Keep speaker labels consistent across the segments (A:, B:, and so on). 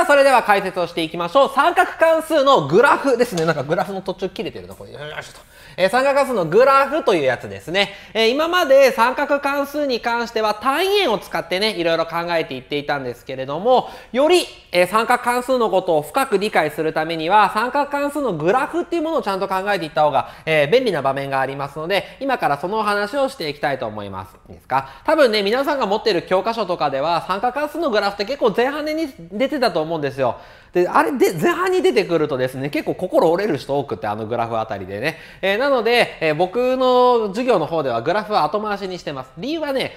A: さあ、それでは解説をしていきましょう。三角関数のグラフですね。なんかグラフの途中切れてるとこれ。よいしょと。え三角関数のグラフというやつですね。えー、今まで三角関数に関しては単位円を使ってね、いろいろ考えていっていたんですけれども、より、えー、三角関数のことを深く理解するためには、三角関数のグラフっていうものをちゃんと考えていった方が、え便利な場面がありますので、今からそのお話をしていきたいと思います。いいですか多分ね、皆さんが持ってる教科書とかでは、三角関数のグラフって結構前半でに出てたと思うん思うんですよ。で、あれで、前半に出てくるとですね、結構心折れる人多くて、あのグラフあたりでね。えー、なので、えー、僕の授業の方ではグラフは後回しにしてます。理由はね、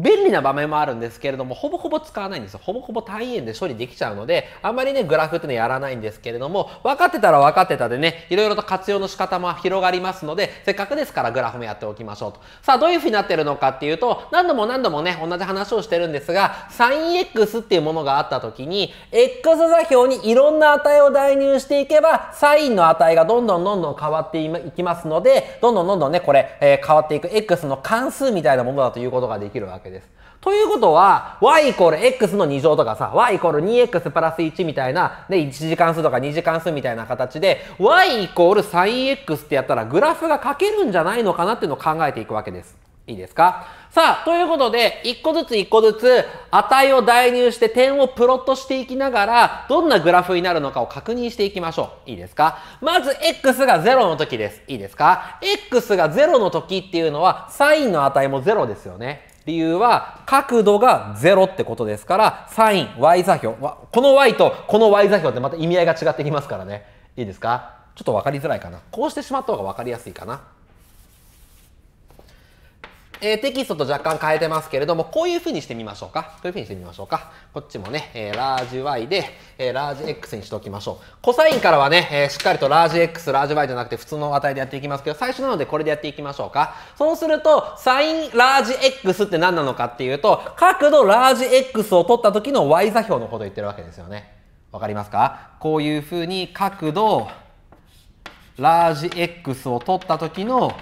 A: 便利な場面もあるんですけれども、ほぼほぼ使わないんですよ。ほぼほぼ単位円で処理できちゃうので、あんまりね、グラフってのやらないんですけれども、分かってたら分かってたでね、いろいろと活用の仕方も広がりますので、せっかくですからグラフもやっておきましょうと。さあ、どういうふうになってるのかっていうと、何度も何度もね、同じ話をしてるんですが、sinx っていうものがあった時に、x 座標にいろんな値を代入していけば、sin の値がどんどんどんどん変わっていきますので、どんどんどんどんね、これ、えー、変わっていく x の関数みたいなものだということができるわけです。けです。ということは、y イコール x の2乗とかさ、y イコール 2x プラス1みたいな、で、1次関数とか2次関数みたいな形で、y イコール sinx ってやったらグラフが書けるんじゃないのかなっていうのを考えていくわけです。いいですかさあ、ということで、一個ずつ一個ずつ値を代入して点をプロットしていきながら、どんなグラフになるのかを確認していきましょう。いいですかまず、x が0の時です。いいですか ?x が0の時っていうのは、サインの値も0ですよね。理由は角度が0ってことですからサイン y 座標この y とこの y 座標ってまた意味合いが違ってきますからねいいですかちょっと分かりづらいかなこうしてしまった方が分かりやすいかなえー、テキストと若干変えてますけれども、こういう風にしてみましょうか。こういう風にしてみましょうか。こっちもね、えー、ラージ Y で、えー、ラージ X にしておきましょう。コサインからはね、えー、しっかりとラージ X、ラージ Y じゃなくて普通の値でやっていきますけど、最初なのでこれでやっていきましょうか。そうすると、サインラージ X って何なのかっていうと、角度ラージ X を取った時の Y 座標のことを言ってるわけですよね。わかりますかこういう風に角度ラージ X を取った時の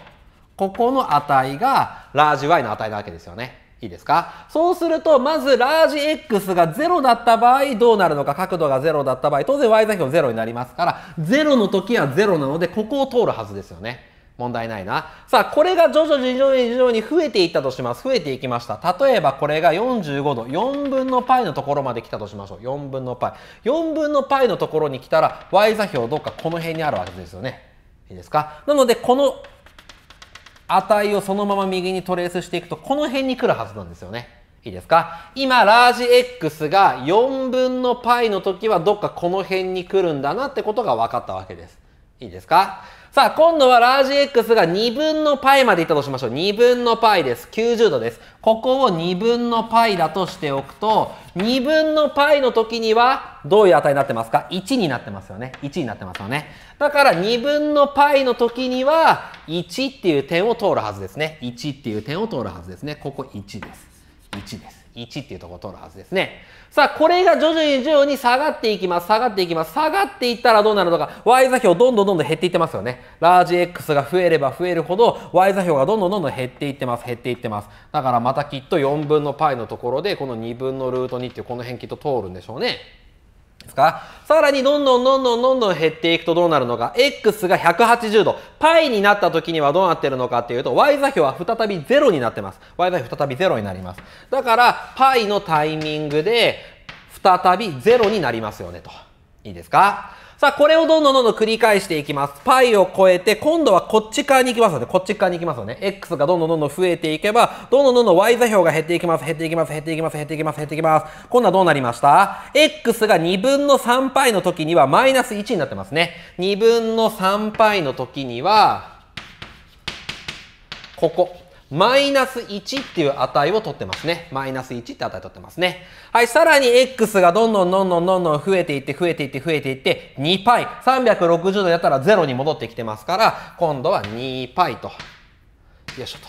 A: ここの値がラージ y の値なわけですよね。いいですかそうすると、まずラージ X が0だった場合、どうなるのか角度が0だった場合、当然 y 座標0になりますから、0の時は0なので、ここを通るはずですよね。問題ないな。さあ、これが徐々に徐々に徐々に増えていったとします。増えていきました。例えばこれが45度、4分の π のところまで来たとしましょう。4分の π。4分の π のところに来たら、y 座標どっかこの辺にあるわけですよね。いいですかなので、この値をそのまま右にトレースしていくと、この辺に来るはずなんですよね。いいですか今、ラージ X が4分の π の時はどっかこの辺に来るんだなってことが分かったわけです。いいですかさあ、今度はラージ X が2分の π までいったとしましょう。2分の π です。90度です。ここを2分の π だとしておくと、2分の π の時にはどういう値になってますか ?1 になってますよね。1になってますよね。だから2分の π の時には、1っていう点を通るはずですね。1っていう点を通るはずですね。ここ1です。1です。1っていうところを通るはずですね。さあ、これが徐々に徐々に下がっていきます。下がっていきます。下がっていったらどうなるのか。Y 座標どんどんどんどん減っていってますよね。ラージ X が増えれば増えるほど Y 座標がどんどんどんどん減っていってます。減っていってます。だからまたきっと4分の π のところでこの2分のルート2っていうこの辺きっと通るんでしょうね。ですかさらにどんどんどんどんどんどん減っていくとどうなるのか x が180度 π になった時にはどうなってるのかっていうと y 座標は再び0になってます y 座標再び0になりますだから π のタイミングで再び0になりますよねといいですかさあ、これをどんどんどんどん繰り返していきます。π を超えて、今度はこっち側に行きますので、こっち側に行きますので、ね、x がどんどんどんどん増えていけば、どんどんどんどん y 座標が減っていきます、減っていきます、減っていきます、減っていきます、減っていきます。今度はどうなりました ?x が2分の 3π の時にはマイナス1になってますね。2分の 3π の時には、ここ。マイナス1っていう値を取ってますね。マイナス1って値取ってますね。はい、さらに x がどんどんどんどんどんどん増えていって増えていって増えていって 2π。360度やったら0に戻ってきてますから、今度は 2π と。よいしょと。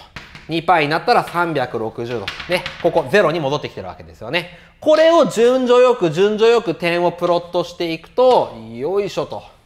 A: 2π になったら360度。ね。ここ0に戻ってきてるわけですよね。これを順序よく順序よく点をプロットしていくと、よいしょと。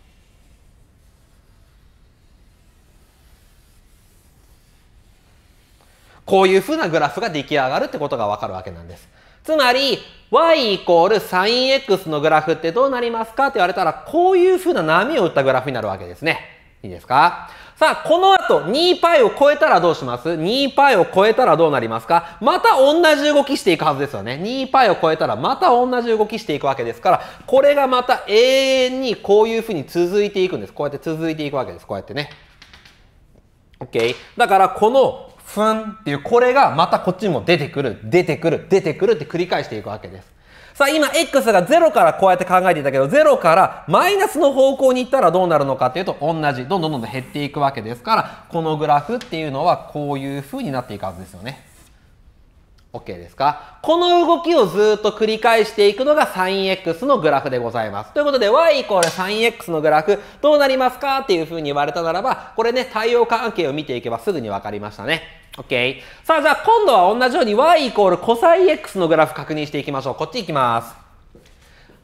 A: こういうふうなグラフが出来上がるってことがわかるわけなんです。つまり、y イコール sinx のグラフってどうなりますかって言われたら、こういうふうな波を打ったグラフになるわけですね。いいですかさあ、この後 2π を超えたらどうします ?2π を超えたらどうなりますかまた同じ動きしていくはずですよね。2π を超えたらまた同じ動きしていくわけですから、これがまた永遠にこういうふうに続いていくんです。こうやって続いていくわけです。こうやってね。OK。だからこのふんっていうこれがまたこっちにも出てくる出てくる出てくるって繰り返していくわけですさあ今 x が0からこうやって考えていたけど0からマイナスの方向に行ったらどうなるのかっていうと同じどんどんどんどん減っていくわけですからこのグラフっていうのはこういうふうになっていくはずですよね。OK ですかこの動きをずっと繰り返していくのが sinx のグラフでございます。ということで y イコール sinx のグラフどうなりますかっていうふうに言われたならば、これね、対応関係を見ていけばすぐにわかりましたね。OK。さあ、じゃあ今度は同じように y イコール cosx のグラフ確認していきましょう。こっち行きます。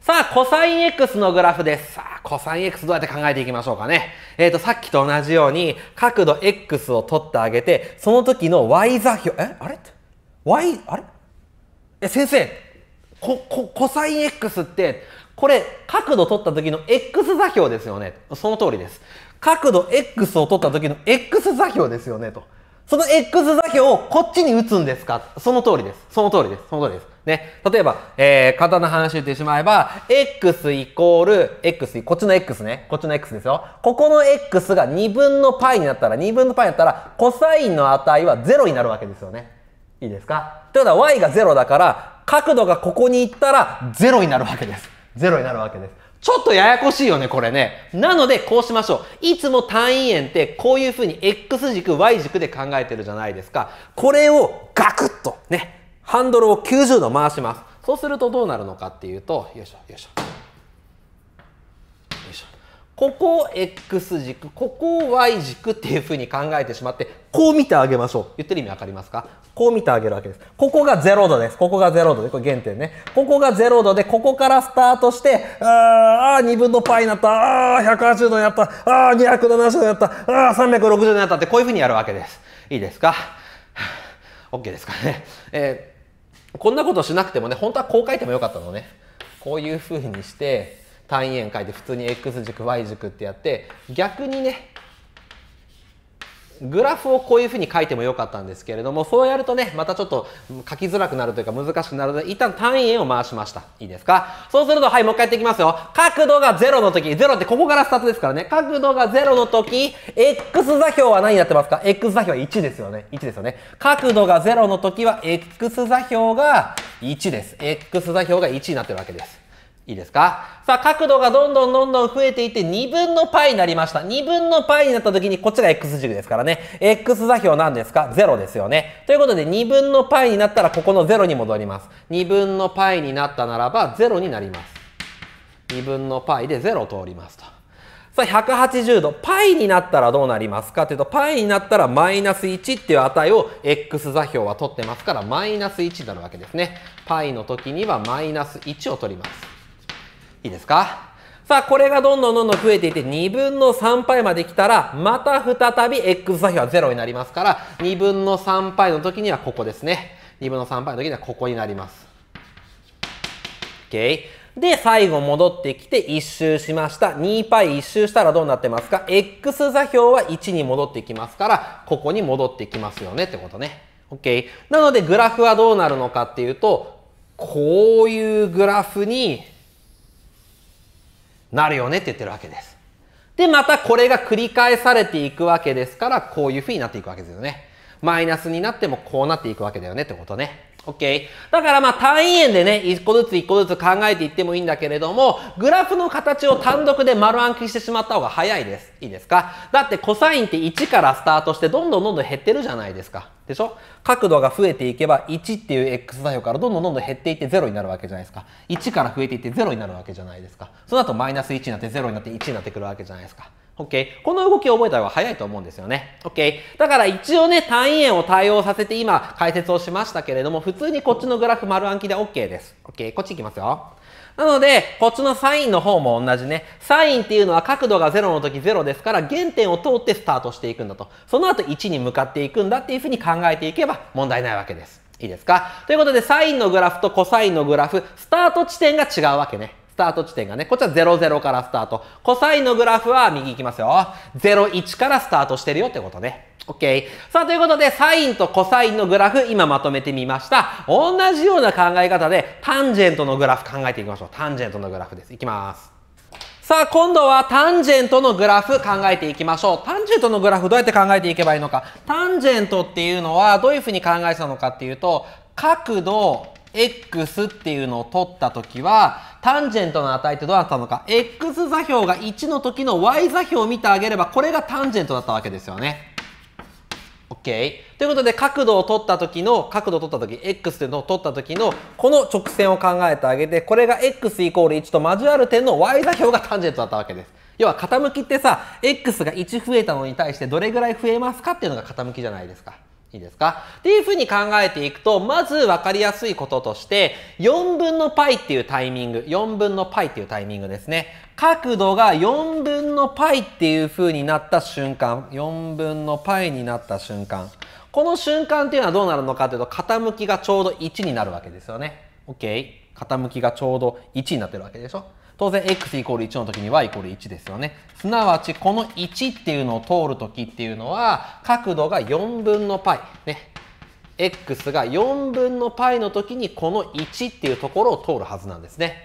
A: さあ、cosx のグラフです。さあ、cosx どうやって考えていきましょうかね。えっ、ー、と、さっきと同じように角度 x を取ってあげて、その時の y 座標、えあれって y あれえ先生ここコサイン x ってこれ角度取った時の x 座標ですよねその通りです角度 x を取った時の x 座標ですよねとその x 座標をこっちに打つんですかその通りです。その通りです。その通りです。ね。例えば、えー、簡単な話言ってしまえば、x イコール、x、こっちの x ね。こっちの x ですよ。ここの x が2分の π になったら、2分の π になったら、コサインの値は0になるわけですよね。いいですかというは y が0だから角度がここに行ったら0になるわけです。0になるわけです。ちょっとややこしいよね、これね。なので、こうしましょう。いつも単位円ってこういうふうに X 軸、Y 軸で考えてるじゃないですか。これをガクッとね、ハンドルを90度回します。そうするとどうなるのかっていうと、よいしょ、よいしょ。ここを X 軸、ここを Y 軸っていうふうに考えてしまって、こう見てあげましょう。言ってる意味わかりますかこう見てあげるわけです。ここが0度です。ここが0度で、これ原点ね。ここが0度で、ここからスタートして、あー、2分の π になった、あー、180度になった、あー、270度になった、あー、360度になったって、こういうふうにやるわけです。いいですか ?OK ですかね。えー、こんなことしなくてもね、本当はこう書いてもよかったのね。こういうふうにして、単位円書いて普通に x 軸 y 軸ってやって逆にねグラフをこういうふうに書いてもよかったんですけれどもそうやるとねまたちょっと書きづらくなるというか難しくなるので一旦単位円を回しましたいいですかそうするとはいもう一回やっていきますよ角度が0の時0ってここからスタートですからね角度が0の時 x 座標は何になってますか x 座標は1ですよね1ですよね角度が0の時は x 座標が1です x 座標が1になってるわけですいいですかさあ、角度がどんどんどんどん増えていって2分の π になりました。2分の π になった時にこっちが x 軸ですからね。x 座標なんですか ?0 ですよね。ということで2分の π になったらここの0に戻ります。2分の π になったならば0になります。2分の π で0通りますと。さあ、180度。π になったらどうなりますかというと、π になったらマイナス1っていう値を x 座標は取ってますから、マイナス1になるわけですね。π の時にはマイナス1を取ります。いいですかさあ、これがどんどんどんどん増えていって、2分の3倍まで来たら、また再び x 座標は0になりますから、2分の3倍の時にはここですね。2分の3倍の時にはここになります。OK? で、最後戻ってきて1周しました。2π1 周したらどうなってますか ?x 座標は1に戻ってきますから、ここに戻ってきますよねってことね。OK? なので、グラフはどうなるのかっていうと、こういうグラフに、なるよねって言ってるわけです。で、またこれが繰り返されていくわけですから、こういうふうになっていくわけですよね。マイナスになってもこうなっていくわけだよねってことね。OK? だからまあ単位円でね、一個ずつ一個ずつ考えていってもいいんだけれども、グラフの形を単独で丸暗記してしまった方が早いです。いいですかだってコサインって1からスタートしてどんどんどんどん減ってるじゃないですか。でしょ角度が増えていけば1っていう x 座標からどんどんどんどん減っていって0になるわけじゃないですか。1から増えていって0になるわけじゃないですか。その後マイナス1になって0になって1になってくるわけじゃないですか。OK。この動きを覚えた方が早いと思うんですよね。OK。だから一応ね、単位円を対応させて今解説をしましたけれども、普通にこっちのグラフ丸暗記で OK です。OK。こっち行きますよ。なので、こっちのサインの方も同じね。サインっていうのは角度が0の時0ですから、原点を通ってスタートしていくんだと。その後1に向かっていくんだっていうふうに考えていけば問題ないわけです。いいですかということで、サインのグラフとコサインのグラフ、スタート地点が違うわけね。タート地点がね、こっちは00からスタート。コサインのグラフは右行きますよ。01からスタートしてるよってことね。OK。さあ、ということで、サインとコサインのグラフ、今まとめてみました。同じような考え方で、タンジェントのグラフ考えていきましょう。タンジェントのグラフです。いきます。さあ、今度はタンジェントのグラフ考えていきましょう。タンジェントのグラフどうやって考えていけばいいのか。タンジェントっていうのはどういうふうに考えたのかっていうと、角度 x っていうのを取った時は、タンジェントの値ってどうなったのか、x 座標が1の時の y 座標を見てあげれば、これがタンジェントだったわけですよね。OK? ということで、角度を取った時の、角度を取った時、x っていうのを取った時の、この直線を考えてあげて、これが x イコール1と交わる点の y 座標がタンジェントだったわけです。要は傾きってさ、x が1増えたのに対してどれぐらい増えますかっていうのが傾きじゃないですか。いいですかっていうふうに考えていくと、まず分かりやすいこととして、4分の π っていうタイミング、4分の π っていうタイミングですね。角度が4分の π っていうふうになった瞬間、4分の π になった瞬間、この瞬間っていうのはどうなるのかというと、傾きがちょうど1になるわけですよね。OK? 傾きがちょうど1になってるわけでしょ当然 x イコール1の時に y イコール1ですよね。すなわちこの1っていうのを通る時っていうのは角度が4分の π。ね。x が4分の π の時にこの1っていうところを通るはずなんですね。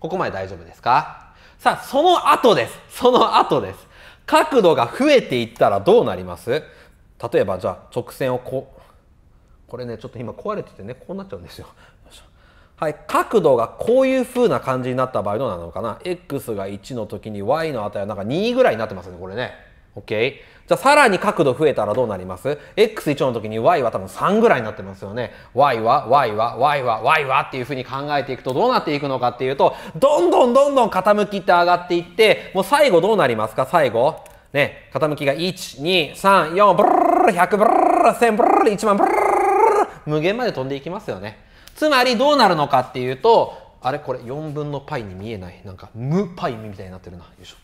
A: ここまで大丈夫ですかさあ、その後です。その後です。角度が増えていったらどうなります例えばじゃあ直線をこう、これね、ちょっと今壊れててね、こうなっちゃうんですよ。はい、角度がこういう風な感じになった場合どうなのかな ?x が1の時に y の値はなんか2ぐらいになってますね、これね。OK? じゃあさらに角度増えたらどうなります ?x1 の時に y は多分3ぐらいになってますよね。y は y は y は y はっていう風に考えていくとどうなっていくのかっていうと、どんどんどんどん傾きって上がっていって、もう最後どうなりますか最後。ね、傾きが1、2、3、4、ブルルル、100ブルルル、1000ブルルル、1万ブルルル、無限まで飛んでいきますよね。つまりどうなるのかっていうとあれこれ4分の π に見えないなんか無 π みたいになってるなよいしょ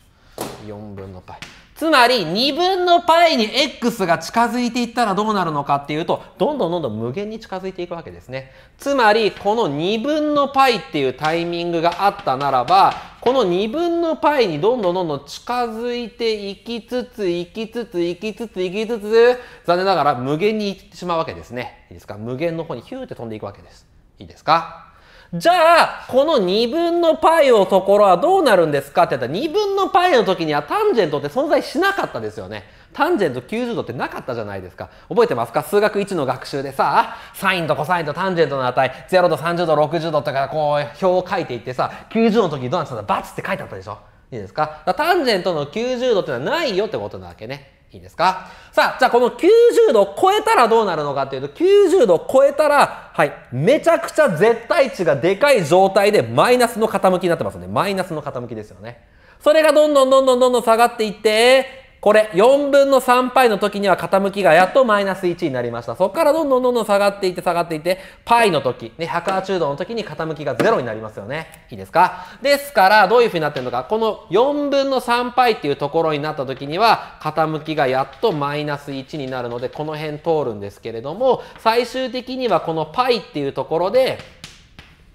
A: 4分の π つまり2分の π に x が近づいていったらどうなるのかっていうとどんどんどんどん無限に近づいていくわけですねつまりこの2分の π っていうタイミングがあったならばこの2分の π にどんどんどんどん近づいていきつついきつついきつついきつつ残念ながら無限にいってしまうわけですねいいですか無限の方にヒューって飛んでいくわけですいいですかじゃあ、この2分の π のところはどうなるんですかって言ったら、2分の π の時にはタンジェントって存在しなかったですよね。タンジェント90度ってなかったじゃないですか。覚えてますか数学1の学習でさ、サインとコサインとタンジェントの値、0度、30度、60度とかこう表を書いていってさ、90度の時にどうなってたんだバツって書いてあったでしょいいですかタンジェントの90度ってのはないよってことなわけね。いいですかさあ、じゃあこの90度超えたらどうなるのかっていうと、90度超えたら、はい、めちゃくちゃ絶対値がでかい状態でマイナスの傾きになってますね。マイナスの傾きですよね。それがどんどんどんどんどんどん下がっていって、これ4分の3パイの時には傾きがやっとマイナス1になりました。そこからどんどんどんどん下がっていって下がっていって、パイの時、ね、180度の時に傾きが0になりますよね。いいですかですから、どういうふうになってるのか、この4分の3パイっていうところになった時には、傾きがやっとマイナス1になるので、この辺通るんですけれども、最終的にはこのパイっていうところで、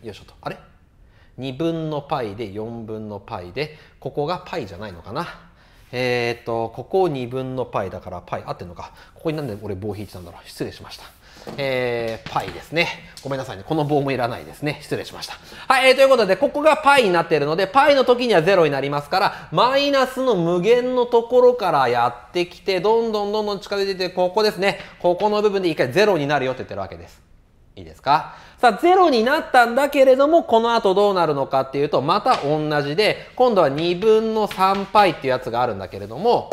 A: よいしょと、あれ ?2 分のパイで4分のパイで、ここがパイじゃないのかな。えっ、と、ここ2分の π だから π 合ってんのか。ここになんで俺棒引いてたんだろう。失礼しました。えー、π ですね。ごめんなさいね。この棒もいらないですね。失礼しました。はい、えー、ということで、ここが π になっているので、π の時には0になりますから、マイナスの無限のところからやってきて、どんどんどんどん近づいていて、ここですね。ここの部分で一回0になるよって言ってるわけです。いいですかさあ、0になったんだけれども、この後どうなるのかっていうと、また同じで、今度は2分の3 π っていうやつがあるんだけれども、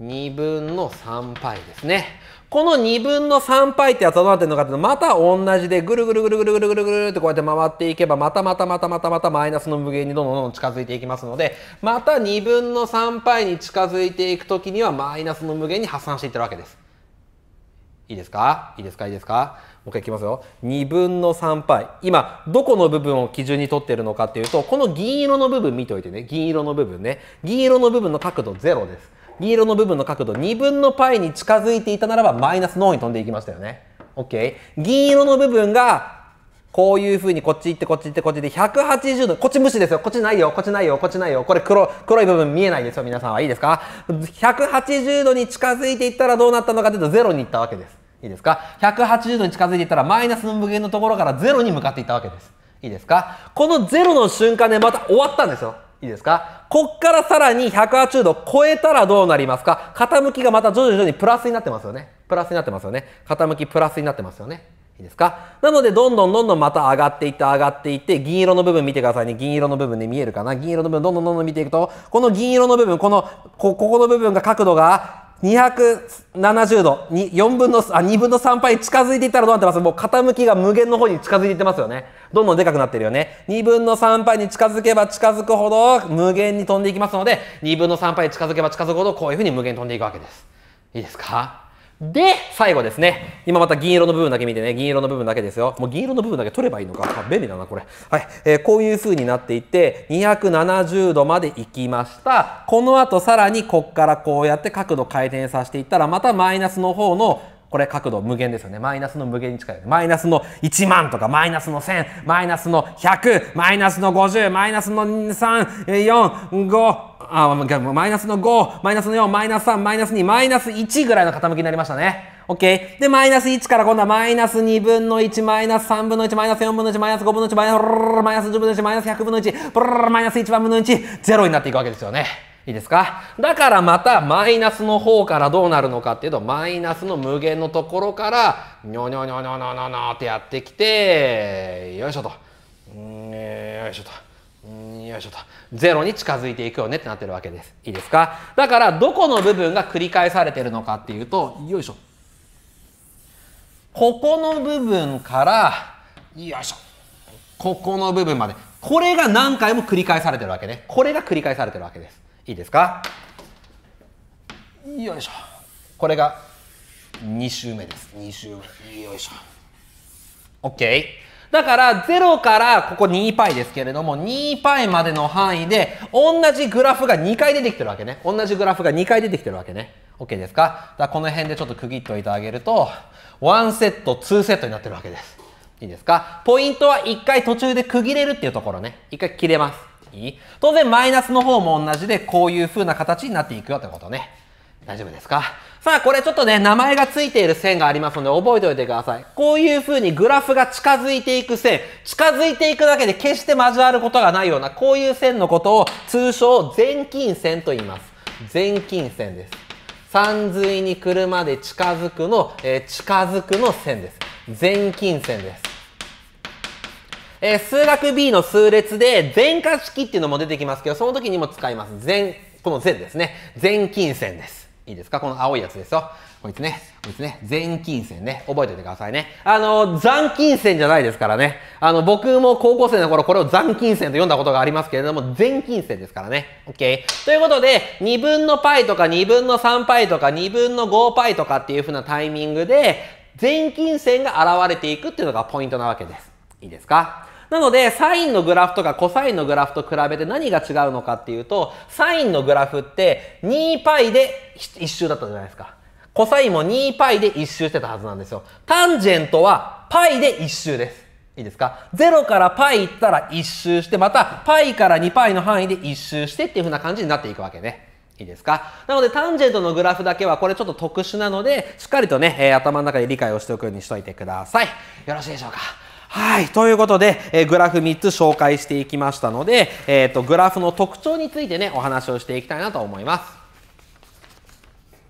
A: 2分の3 π ですね。この2分の3 π ってやつはどうなってるのかっていうと、また同じでぐるぐるぐるぐるぐるぐるぐるってこうやって回っていけば、またまたまたまたまたマイナスの無限にどんどんどんどん近づいていきますので、また2分の3 π に近づいていくときにはマイナスの無限に発散していってるわけです。いいですかいいですかいいですかもう一回いきますよ。2分の3パイ。今、どこの部分を基準に取ってるのかっていうと、この銀色の部分見ておいてね。銀色の部分ね。銀色の部分の角度0です。銀色の部分の角度2分のパイに近づいていたならば、マイナス方に飛んでいきましたよね。OK。銀色の部分がこういうふうにこっち行ってこっち行ってこっちで180度、こっち無視ですよ。こっちないよ。こっちないよ。こっちないよ。これ黒、黒い部分見えないですよ。皆さんはいいですか ?180 度に近づいていったらどうなったのかというと0に行ったわけです。いいですか ?180 度に近づいていったらマイナスの無限のところから0に向かっていったわけです。いいですかこの0の瞬間でまた終わったんですよ。いいですかこっからさらに180度超えたらどうなりますか傾きがまた徐々にプラスになってますよね。プラスになってますよね。傾きプラスになってますよね。いですかなので、どんどんどんどんまた上がっていって上がっていって、銀色の部分見てくださいね。銀色の部分で、ね、見えるかな銀色の部分どんどんどんどん見ていくと、この銀色の部分、この、こ、ここの部分が角度が270度、4分の、あ、2分の3倍近づいていったらどうなってますもう傾きが無限の方に近づいていってますよね。どんどんでかくなってるよね。2分の3倍に近づけば近づくほど無限に飛んでいきますので、2分の3倍近づけば近づくほどこういうふうに無限に飛んでいくわけです。いいですかで、最後ですね。今また銀色の部分だけ見てね、銀色の部分だけですよ。もう銀色の部分だけ取ればいいのか。便利だな、これ。はい。えー、こういう風になっていって、270度まで行きました。この後さらにこっからこうやって角度回転させていったら、またマイナスの方のこれ角度無限ですよね。マイナスの無限に近い。マイナスの1万とか、マイナスの1000、マイナスの100、マイナスの50、マイナスの3、4、5、あ、マイナスの5、マイナスの4、マイナス3、マイナス2、マイナス1ぐらいの傾きになりましたね。OK。で、マイナス1から今度はマイナス2分の1、マイナス3分の1、マイナス4分の1、マイナス5分の1、マイナスマイナス10分の1、マイナス100分の1、マイナス1万分の1、0になっていくわけですよね。いいですかだからまたマイナスの方からどうなるのかっていうと、マイナスの無限のところから、にょにょにょにょにょにょにょってやってきて、よいしょと。んよいしょと。よいしょとゼロに近づいていくよねってなってるわけですいいですかだからどこの部分が繰り返されてるのかっていうとよいしょここの部分からよいしょここの部分までこれが何回も繰り返されてるわけねこれが繰り返されてるわけですいいですかよいしょこれが2周目です2周目よいしょ OK だから0からここ 2π ですけれども 2π までの範囲で同じグラフが2回出てきてるわけね同じグラフが2回出てきてるわけね OK ですかだからこの辺でちょっと区切っておいてあげると1セット2セットになってるわけですいいですかポイントは1回途中で区切れるっていうところね1回切れますいい当然マイナスの方も同じでこういう風な形になっていくよってことね大丈夫ですかさあ、これちょっとね、名前が付いている線がありますので、覚えておいてください。こういう風にグラフが近づいていく線、近づいていくだけで決して交わることがないような、こういう線のことを通称前近線と言います。前近線です。三髄に車で近づくの、えー、近づくの線です。前近線です。えー、数学 B の数列で前化式っていうのも出てきますけど、その時にも使います。前、この前ですね。前近線です。いいですかこの青いやつですよ。こいつね。こいつね。全金線ね。覚えておいてくださいね。あの、残金線じゃないですからね。あの、僕も高校生の頃これを残金線と読んだことがありますけれども、全金線ですからね。OK。ということで、2分の π とか2分の 3π とか2分の 5π とかっていう風なタイミングで、全金線が現れていくっていうのがポイントなわけです。いいですかなので、サインのグラフとかコサインのグラフと比べて何が違うのかっていうと、サインのグラフって 2π で1周だったじゃないですか。コサインも 2π で1周してたはずなんですよ。タンジェントは π で1周です。いいですか ?0 から π 行ったら1周して、また π から 2π の範囲で1周してっていう風な感じになっていくわけね。いいですかなので、タンジェントのグラフだけはこれちょっと特殊なので、しっかりとね、えー、頭の中で理解をしておくようにしといてください。よろしいでしょうかはい。ということで、えー、グラフ3つ紹介していきましたので、えっ、ー、と、グラフの特徴についてね、お話をしていきたいなと思います。